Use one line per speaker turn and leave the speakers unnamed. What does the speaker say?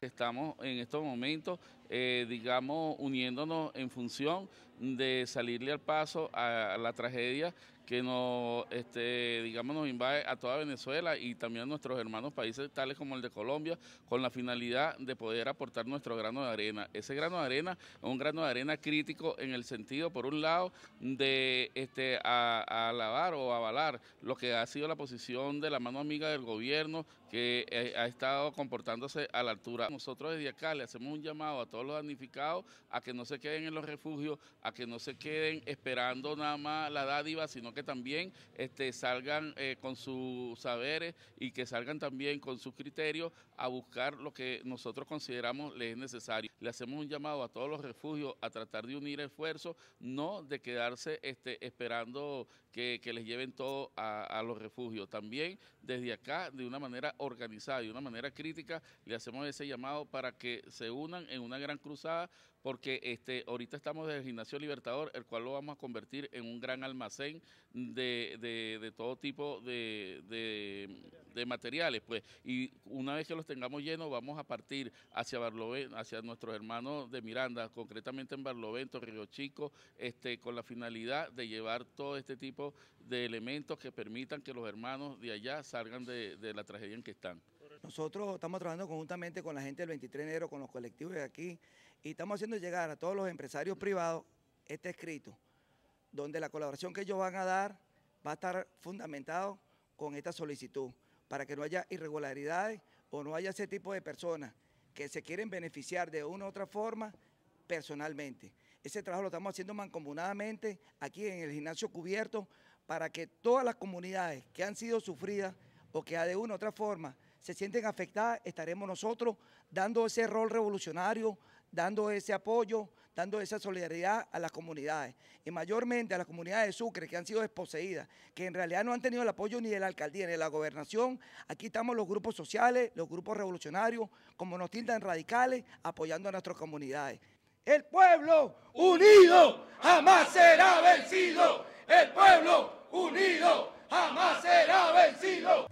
Estamos en estos momentos, eh, digamos, uniéndonos en función de salirle al paso a, la tragedia que nos, este, digamos, nos invade a toda Venezuela y también a nuestros hermanos países tales como el de Colombia, con la finalidad de poder aportar nuestro grano de arena. Ese grano de arena es un grano de arena crítico en el sentido, por un lado, de este, alabar o avalar lo que ha sido la posición de la mano amiga del gobierno que eh, ha estado comportándose a la altura. Nosotros desde acá le hacemos un llamado a todos los damnificados a que no se queden en los refugios, que no se queden esperando nada más la dádiva, sino que también este, salgan eh, con sus saberes y que salgan también con sus criterios a buscar lo que nosotros consideramos les es necesario. Le hacemos un llamado a todos los refugios a tratar de unir esfuerzos, no de quedarse este, esperando que, les lleven todo a, los refugios. También desde acá, de una manera organizada y de una manera crítica, le hacemos ese llamado para que se unan en una gran cruzada, porque este, ahorita estamos de el Libertador, el cual lo vamos a convertir en un gran almacén de, todo tipo de, materiales. pues Y una vez que los tengamos llenos, vamos a partir hacia Barlovento, hacia nuestros hermanos de Miranda, concretamente en Barlovento, Río Chico, este, con la finalidad de llevar todo este tipo de elementos que permitan que los hermanos de allá salgan de la tragedia en que están.
Nosotros estamos trabajando conjuntamente con la gente del 23 de enero, con los colectivos de aquí, y estamos haciendo llegar a todos los empresarios privados está escrito, donde la colaboración que ellos van a dar va a estar fundamentado con esta solicitud, para que no haya irregularidades o no haya ese tipo de personas que se quieren beneficiar de una u otra forma personalmente. Ese trabajo lo estamos haciendo mancomunadamente aquí en el gimnasio cubierto para que todas las comunidades que han sido sufridas o que de una u otra forma se sienten afectadas, estaremos nosotros dando ese rol revolucionario dando ese apoyo, dando esa solidaridad a las comunidades, y mayormente a las comunidades de Sucre que han sido desposeídas, que en realidad no han tenido el apoyo ni de la alcaldía ni de la gobernación. Aquí estamos los grupos sociales, los grupos revolucionarios, como nos tildan radicales, apoyando a nuestras comunidades. El pueblo unido jamás será vencido. El pueblo unido jamás será vencido.